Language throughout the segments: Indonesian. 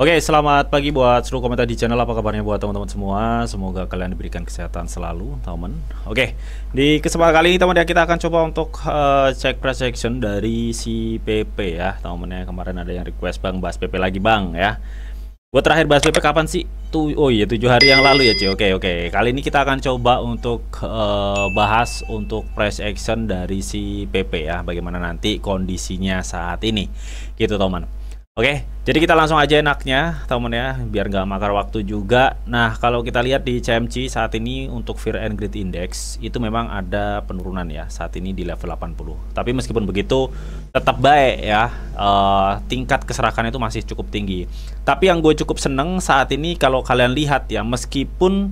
Oke, selamat pagi buat seluruh komentar di channel. Apa kabarnya buat teman-teman semua? Semoga kalian diberikan kesehatan selalu, teman. Oke, di kesempatan kali ini teman teman ya, kita akan coba untuk uh, cek price action dari si PP ya, teman ya. Kemarin ada yang request Bang bahas PP lagi, Bang ya. Buat terakhir bahas PP kapan sih? Tuh, oh iya tujuh hari yang lalu ya, cuy. Oke, oke. Kali ini kita akan coba untuk uh, bahas untuk price action dari si PP ya, bagaimana nanti kondisinya saat ini. Gitu, teman. teman. Oke, jadi kita langsung aja enaknya temen ya, biar nggak makar waktu juga. Nah, kalau kita lihat di CMC saat ini untuk Fear and Greed Index itu memang ada penurunan ya saat ini di level 80. Tapi meskipun begitu tetap baik ya, uh, tingkat keserakan itu masih cukup tinggi. Tapi yang gue cukup seneng saat ini kalau kalian lihat ya, meskipun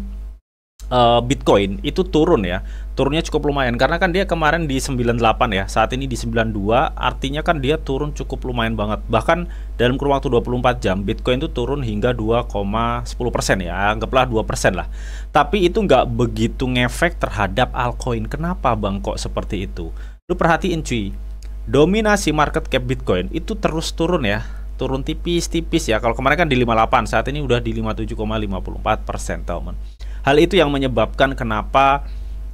uh, Bitcoin itu turun ya. Turunnya cukup lumayan karena kan dia kemarin di 98 ya, saat ini di 92, artinya kan dia turun cukup lumayan banget. Bahkan dalam kurun waktu 24 jam Bitcoin itu turun hingga 2,10% ya, anggaplah 2% lah. Tapi itu nggak begitu ngefek terhadap altcoin. Kenapa Bang kok seperti itu? Lu perhatiin cuy. Dominasi market cap Bitcoin itu terus turun ya turun tipis-tipis ya kalau kemarin kan di 58 saat ini udah di 57,54 persen teman Hal itu yang menyebabkan kenapa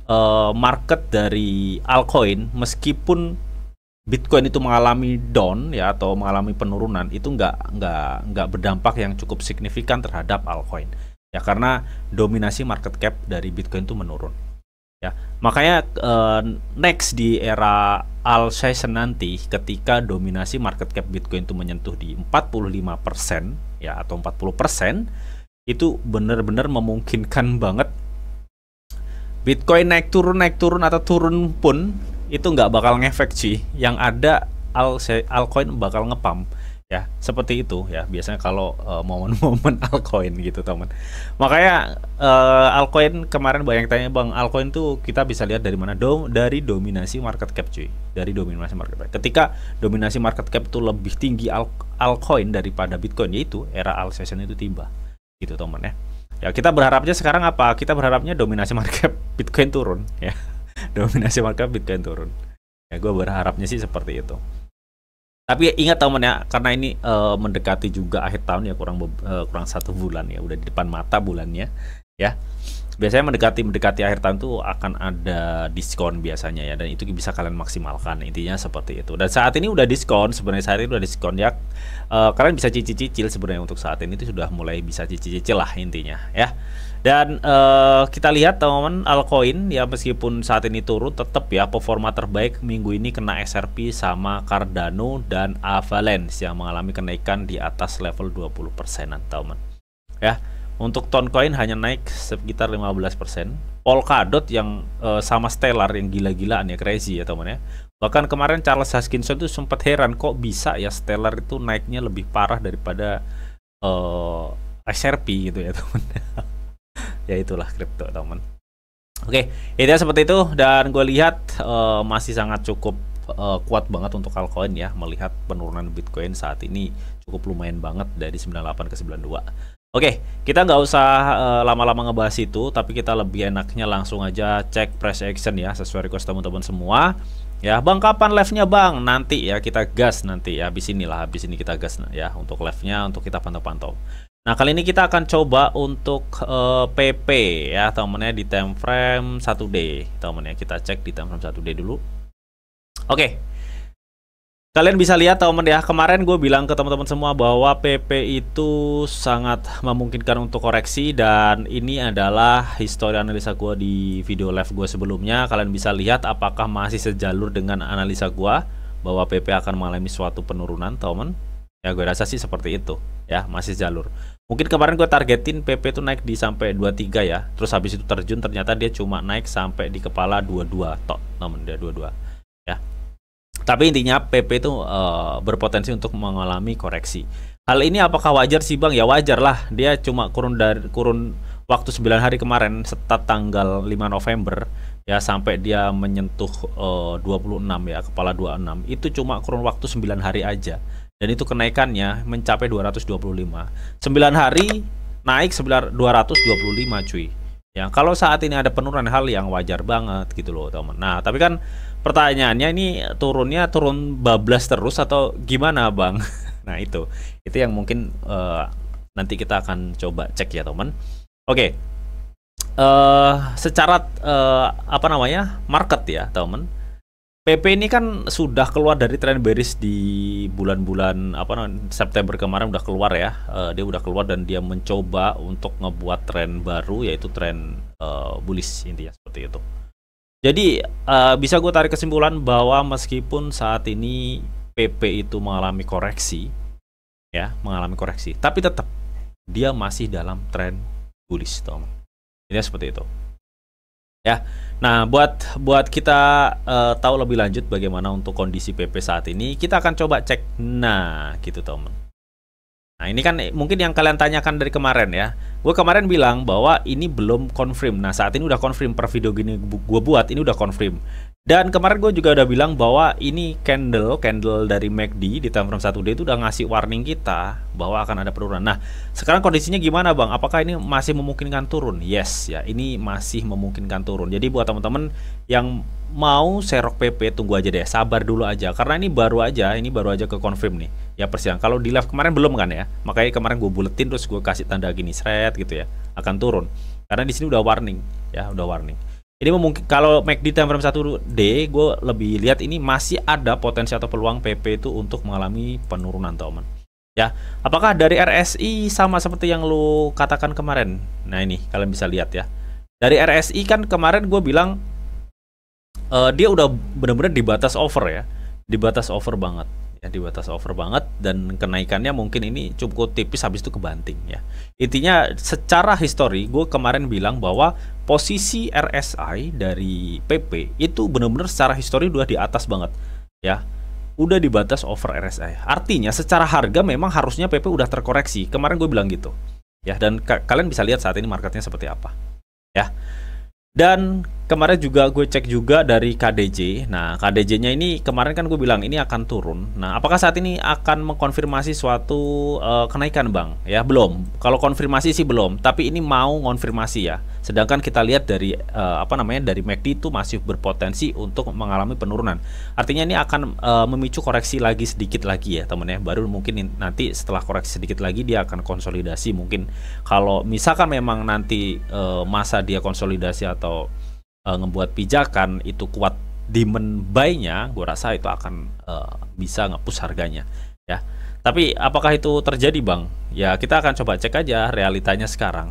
uh, market dari altcoin meskipun Bitcoin itu mengalami down ya atau mengalami penurunan itu nggak nggak nggak berdampak yang cukup signifikan terhadap altcoin ya karena dominasi market cap dari Bitcoin itu menurun ya makanya uh, next di era al session nanti ketika dominasi market cap Bitcoin itu menyentuh di 45% ya atau 40% itu benar-benar memungkinkan banget Bitcoin naik turun naik turun atau turun pun itu nggak bakal ngefek sih. Yang ada al alcoin bakal ngepam ya seperti itu ya biasanya kalau uh, momen-momen alcoin gitu teman. Makanya uh, altcoin kemarin banyak yang tanya bang alcoin tuh kita bisa lihat dari mana dong dari dominasi market cap cuy dari dominasi market cap. Ketika dominasi market cap tuh lebih tinggi al altcoin daripada Bitcoin yaitu era altcoin itu tiba gitu teman ya ya kita berharapnya sekarang apa kita berharapnya dominasi market Bitcoin turun ya dominasi market Bitcoin turun ya gue berharapnya sih seperti itu tapi ingat teman ya karena ini uh, mendekati juga akhir tahun ya kurang uh, kurang satu bulan ya udah di depan mata bulannya ya biasanya mendekati mendekati akhir tahun tuh akan ada diskon biasanya ya dan itu bisa kalian maksimalkan intinya seperti itu dan saat ini udah diskon sebenarnya saat ini udah diskon ya uh, kalian bisa cicil-cicil sebenarnya untuk saat ini itu sudah mulai bisa cicil-cicil lah intinya ya dan uh, kita lihat teman-teman Alcoin ya meskipun saat ini turun tetap ya performa terbaik minggu ini kena SRP sama Cardano dan Avalanche yang mengalami kenaikan di atas level 20% teman-teman ya untuk Toncoin hanya naik sekitar 15%. Polkadot yang uh, sama Stellar yang gila-gilaan ya crazy ya teman ya. Bahkan kemarin Charles Haskinson itu sempat heran kok bisa ya Stellar itu naiknya lebih parah daripada uh, eh, XRP gitu ya teman. ya itulah crypto teman. Oke, okay, itu ya seperti itu dan gue lihat uh, masih sangat cukup uh, kuat banget untuk altcoin ya melihat penurunan Bitcoin saat ini cukup lumayan banget dari 98 ke 92. Oke, kita nggak usah lama eh, lama-lama ngebahas itu, tapi kita lebih enaknya langsung aja cek press action ya, sesuai request teman-teman semua. Ya, bang kapan live-nya bang? Nanti ya kita gas nanti ya, habis inilah, habis ini kita gas ya untuk live-nya, untuk kita pantau-pantau. Nah, kali ini kita akan coba untuk uh, eh, PP ya, temennya di time frame 1D. Temennya kita cek di time frame 1D dulu. Oke. Okay. Kalian bisa lihat teman ya, kemarin gue bilang ke teman-teman semua bahwa PP itu sangat memungkinkan untuk koreksi dan ini adalah histori analisa gue di video live gue sebelumnya. Kalian bisa lihat apakah masih sejalur dengan analisa gue bahwa PP akan mengalami suatu penurunan, teman. Ya gue rasa sih seperti itu, ya masih sejalur. Mungkin kemarin gue targetin PP itu naik di sampai 23 ya, terus habis itu terjun ternyata dia cuma naik sampai di kepala 22, tok, teman dia 22. Ya, tapi intinya PP itu uh, berpotensi untuk mengalami koreksi. Hal ini apakah wajar sih Bang? Ya wajar lah. Dia cuma kurun dari kurun waktu 9 hari kemarin serta tanggal 5 November ya sampai dia menyentuh eh, uh, 26 ya kepala 26 itu cuma kurun waktu 9 hari aja. Dan itu kenaikannya mencapai 225. 9 hari naik 225 cuy. Ya, kalau saat ini ada penurunan hal yang wajar banget gitu loh, teman. Nah, tapi kan pertanyaannya ini turunnya turun bablas terus atau gimana, Bang? nah, itu. Itu yang mungkin uh, nanti kita akan coba cek ya, teman. Oke. Okay. Uh, eh, secara uh, apa namanya? market ya, teman PP ini kan sudah keluar dari tren bearish di bulan-bulan apa September kemarin udah keluar ya. Uh, dia udah keluar dan dia mencoba untuk ngebuat tren baru yaitu tren uh, bullish intinya seperti itu. Jadi uh, bisa gue tarik kesimpulan bahwa meskipun saat ini PP itu mengalami koreksi ya, mengalami koreksi, tapi tetap dia masih dalam tren bullish, teman. Ini seperti itu ya. Nah, buat buat kita uh, tahu lebih lanjut bagaimana untuk kondisi PP saat ini, kita akan coba cek nah gitu teman. Nah, ini kan eh, mungkin yang kalian tanyakan dari kemarin ya. Gue kemarin bilang bahwa ini belum confirm. Nah, saat ini udah confirm per video gini gue buat, ini udah confirm. Dan kemarin gue juga udah bilang bahwa ini candle, candle dari MACD di time frame 1D itu udah ngasih warning kita bahwa akan ada penurunan. Nah, sekarang kondisinya gimana Bang? Apakah ini masih memungkinkan turun? Yes, ya ini masih memungkinkan turun. Jadi buat teman-teman yang mau serok PP tunggu aja deh, sabar dulu aja karena ini baru aja, ini baru aja ke confirm nih. Ya persiang. Ya. Kalau di live kemarin belum kan ya? Makanya kemarin gue buletin terus gue kasih tanda gini seret gitu ya, akan turun. Karena di sini udah warning, ya udah warning. Ini mungkin kalau MACD time frame 1D gue lebih lihat ini masih ada potensi atau peluang PP itu untuk mengalami penurunan teman. Ya, apakah dari RSI sama seperti yang lu katakan kemarin? Nah ini kalian bisa lihat ya. Dari RSI kan kemarin gue bilang uh, dia udah benar-benar di batas over ya, di batas over banget ya di batas over banget dan kenaikannya mungkin ini cukup tipis habis itu kebanting ya intinya secara histori gue kemarin bilang bahwa posisi RSI dari PP itu benar-benar secara histori udah di atas banget ya udah di over RSI artinya secara harga memang harusnya PP udah terkoreksi kemarin gue bilang gitu ya dan ka kalian bisa lihat saat ini marketnya seperti apa ya dan Kemarin juga gue cek juga dari KDJ. Nah, KDJ-nya ini kemarin kan gue bilang ini akan turun. Nah, apakah saat ini akan mengkonfirmasi suatu uh, kenaikan, Bang? Ya, belum. Kalau konfirmasi sih belum, tapi ini mau konfirmasi ya. Sedangkan kita lihat dari uh, apa namanya? dari MACD e itu masih berpotensi untuk mengalami penurunan. Artinya ini akan uh, memicu koreksi lagi sedikit lagi ya, teman ya. Baru mungkin nanti setelah koreksi sedikit lagi dia akan konsolidasi mungkin. Kalau misalkan memang nanti uh, masa dia konsolidasi atau uh, ngebuat pijakan itu kuat demand buy gue rasa itu akan uh, bisa ngepus harganya ya. Tapi apakah itu terjadi bang? Ya kita akan coba cek aja realitanya sekarang.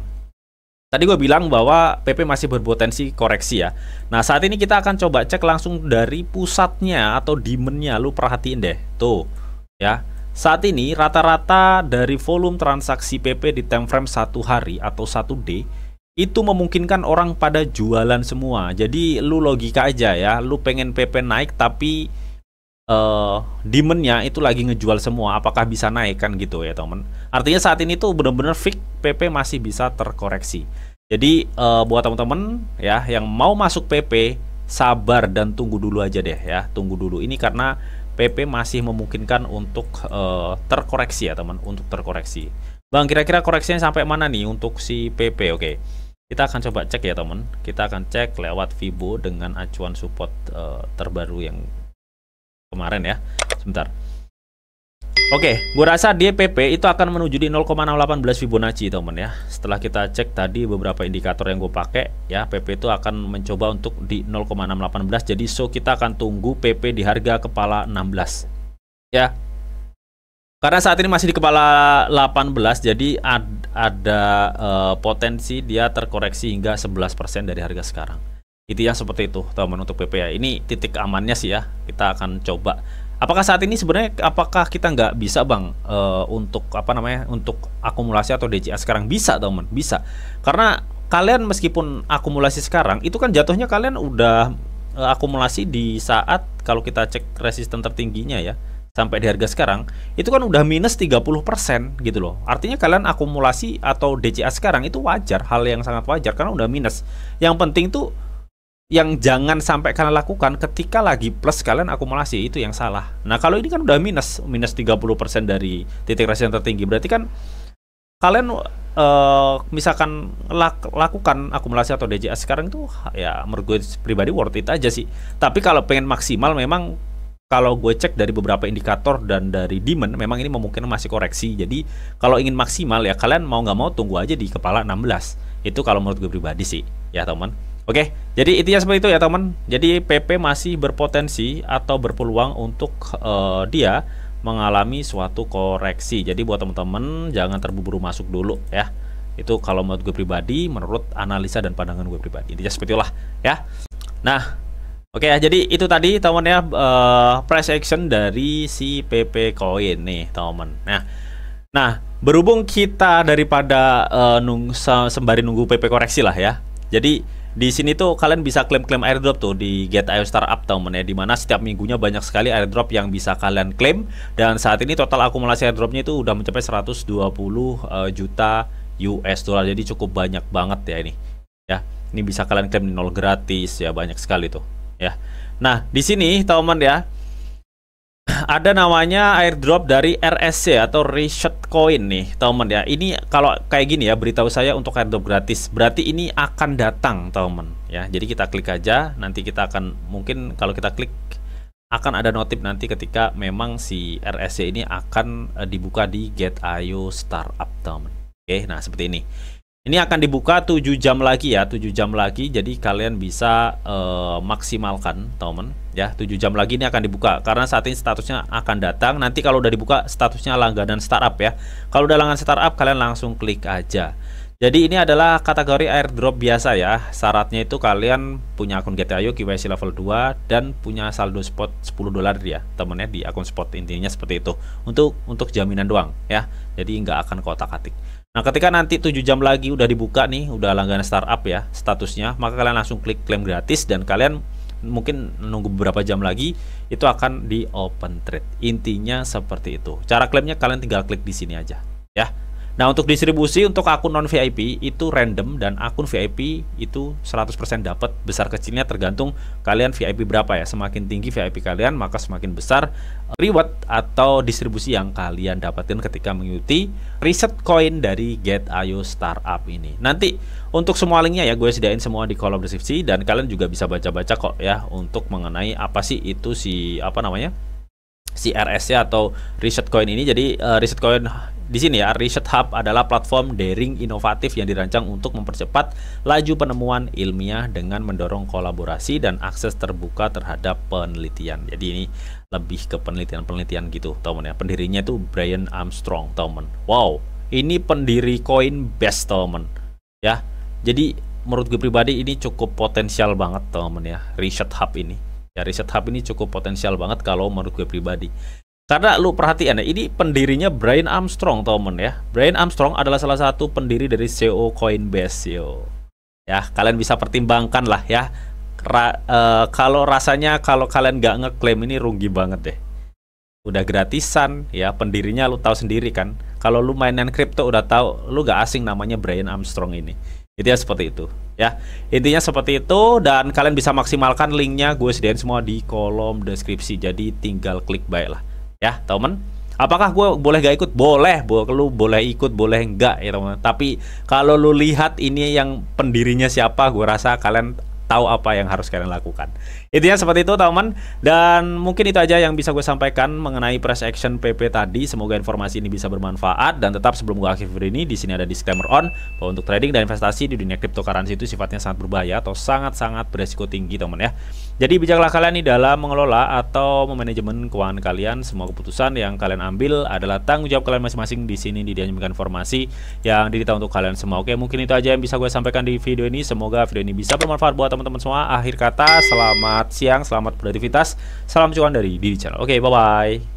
Tadi gue bilang bahwa PP masih berpotensi koreksi ya. Nah saat ini kita akan coba cek langsung dari pusatnya atau demandnya. Lu perhatiin deh, tuh ya. Saat ini rata-rata dari volume transaksi PP di time frame satu hari atau 1 D itu memungkinkan orang pada jualan semua. Jadi lu logika aja ya, lu pengen PP naik tapi uh, eh, demonnya itu lagi ngejual semua, apakah bisa naik kan gitu ya temen? Artinya saat ini tuh bener-bener fix PP masih bisa terkoreksi. Jadi uh, buat temen-temen ya yang mau masuk PP sabar dan tunggu dulu aja deh ya, tunggu dulu. Ini karena PP masih memungkinkan untuk uh, terkoreksi ya teman, untuk terkoreksi. Bang kira-kira koreksinya sampai mana nih untuk si PP? Oke. Okay. Kita akan coba cek ya teman. Kita akan cek lewat Vibo dengan acuan support uh, terbaru yang kemarin ya. Sebentar. Oke, okay, gue rasa DPP itu akan menuju di 0,618 Fibonacci, teman ya. Setelah kita cek tadi beberapa indikator yang gue pakai, ya PP itu akan mencoba untuk di 0,618. Jadi so kita akan tunggu PP di harga kepala 16. Ya, karena saat ini masih di kepala 18 jadi ad, ada uh, potensi dia terkoreksi hingga 11% dari harga sekarang. Itu yang seperti itu teman untuk PPA. Ini titik amannya sih ya. Kita akan coba. Apakah saat ini sebenarnya apakah kita nggak bisa bang uh, untuk apa namanya untuk akumulasi atau DCA sekarang bisa teman bisa karena kalian meskipun akumulasi sekarang itu kan jatuhnya kalian udah uh, akumulasi di saat kalau kita cek resisten tertingginya ya sampai di harga sekarang itu kan udah minus 30% gitu loh. Artinya kalian akumulasi atau DCA sekarang itu wajar, hal yang sangat wajar karena udah minus. Yang penting tuh yang jangan sampai kalian lakukan ketika lagi plus kalian akumulasi itu yang salah. Nah, kalau ini kan udah minus minus 30% dari titik resisten tertinggi. Berarti kan kalian uh, misalkan lak, lakukan akumulasi atau DCA sekarang itu ya menurut gue pribadi worth it aja sih. Tapi kalau pengen maksimal memang kalau gue cek dari beberapa indikator dan dari demand memang ini memungkinkan masih koreksi jadi kalau ingin maksimal ya kalian mau nggak mau tunggu aja di kepala 16 itu kalau menurut gue pribadi sih ya teman oke jadi intinya seperti itu ya teman jadi PP masih berpotensi atau berpeluang untuk uh, dia mengalami suatu koreksi jadi buat teman-teman jangan terburu-buru masuk dulu ya itu kalau menurut gue pribadi menurut analisa dan pandangan gue pribadi intinya seperti itulah ya nah Oke ya, jadi itu tadi teman ya uh, price action dari si PP Coin nih teman. Nah, nah berhubung kita daripada uh, nung, sembari nunggu PP koreksi lah ya. Jadi di sini tuh kalian bisa klaim-klaim airdrop tuh di Get IO Startup teman ya, dimana setiap minggunya banyak sekali airdrop yang bisa kalian klaim dan saat ini total akumulasi airdropnya itu udah mencapai 120 uh, eh, juta US dollar. Jadi cukup banyak banget ya ini. Ya, ini bisa kalian klaim nol gratis ya banyak sekali tuh ya. Nah, di sini teman ya ada namanya airdrop dari RSC atau Reset Coin nih, teman teman ya. Ini kalau kayak gini ya, beritahu saya untuk airdrop gratis. Berarti ini akan datang, teman teman ya. Jadi kita klik aja, nanti kita akan mungkin kalau kita klik akan ada notif nanti ketika memang si RSC ini akan eh, dibuka di Get IO Startup, teman teman. Oke, nah seperti ini. Ini akan dibuka 7 jam lagi ya, 7 jam lagi. Jadi kalian bisa uh, maksimalkan, teman. Ya, 7 jam lagi ini akan dibuka karena saat ini statusnya akan datang. Nanti kalau udah dibuka statusnya langganan startup ya. Kalau udah langganan startup kalian langsung klik aja. Jadi ini adalah kategori airdrop biasa ya. Syaratnya itu kalian punya akun GTAyo KYC level 2 dan punya saldo spot 10 dolar ya, temennya di akun spot intinya seperti itu. Untuk untuk jaminan doang ya. Jadi nggak akan kotak-atik. Nah, ketika nanti 7 jam lagi udah dibuka nih, udah langganan startup ya statusnya, maka kalian langsung klik klaim gratis dan kalian mungkin nunggu beberapa jam lagi itu akan di open trade. Intinya seperti itu. Cara klaimnya kalian tinggal klik di sini aja, ya. Nah, untuk distribusi untuk akun non VIP itu random dan akun VIP itu 100% dapat besar kecilnya tergantung kalian VIP berapa ya. Semakin tinggi VIP kalian, maka semakin besar eh, reward atau distribusi yang kalian dapatkan ketika mengikuti riset koin dari Get IO Startup ini. Nanti untuk semua linknya ya gue sediain semua di kolom deskripsi dan kalian juga bisa baca-baca kok ya untuk mengenai apa sih itu si apa namanya si ya atau riset koin ini jadi uh, riset koin di sini ya, Research Hub adalah platform daring inovatif yang dirancang untuk mempercepat laju penemuan ilmiah dengan mendorong kolaborasi dan akses terbuka terhadap penelitian. Jadi ini lebih ke penelitian-penelitian gitu, teman ya. Pendirinya itu Brian Armstrong, teman. Wow, ini pendiri koin best, teman. Ya. Jadi menurut gue pribadi ini cukup potensial banget, teman ya. Research Hub ini. Ya, Research Hub ini cukup potensial banget kalau menurut gue pribadi. Karena lu perhatian ya, ini pendirinya Brian Armstrong, teman ya. Brian Armstrong adalah salah satu pendiri dari CEO Coinbase, yo. Ya, kalian bisa pertimbangkan lah ya. Ra, uh, kalau rasanya kalau kalian nggak ngeklaim ini rugi banget deh. Udah gratisan, ya pendirinya lu tahu sendiri kan. Kalau lu mainan kripto udah tahu, lu nggak asing namanya Brian Armstrong ini. ya seperti itu ya. Intinya seperti itu dan kalian bisa maksimalkan linknya gue sediain semua di kolom deskripsi. Jadi tinggal klik baik lah ya teman Apakah gue boleh gak ikut? Boleh, boleh lu boleh ikut, boleh enggak ya teman. Tapi kalau lu lihat ini yang pendirinya siapa, gue rasa kalian tahu apa yang harus kalian lakukan. Intinya seperti itu teman Dan mungkin itu aja yang bisa gue sampaikan mengenai press action PP tadi. Semoga informasi ini bisa bermanfaat dan tetap sebelum gue akhir video ini di sini ada disclaimer on bahwa untuk trading dan investasi di dunia cryptocurrency itu sifatnya sangat berbahaya atau sangat-sangat beresiko tinggi teman ya. Jadi bijaklah kalian nih dalam mengelola atau memanajemen keuangan kalian. Semua keputusan yang kalian ambil adalah tanggung jawab kalian masing-masing di sini di informasi yang didita untuk kalian semua. Oke, mungkin itu aja yang bisa gue sampaikan di video ini. Semoga video ini bisa bermanfaat buat teman-teman semua. Akhir kata, selamat selamat siang, selamat beraktivitas. Salam cuan dari Didi Channel. Oke, okay, bye-bye.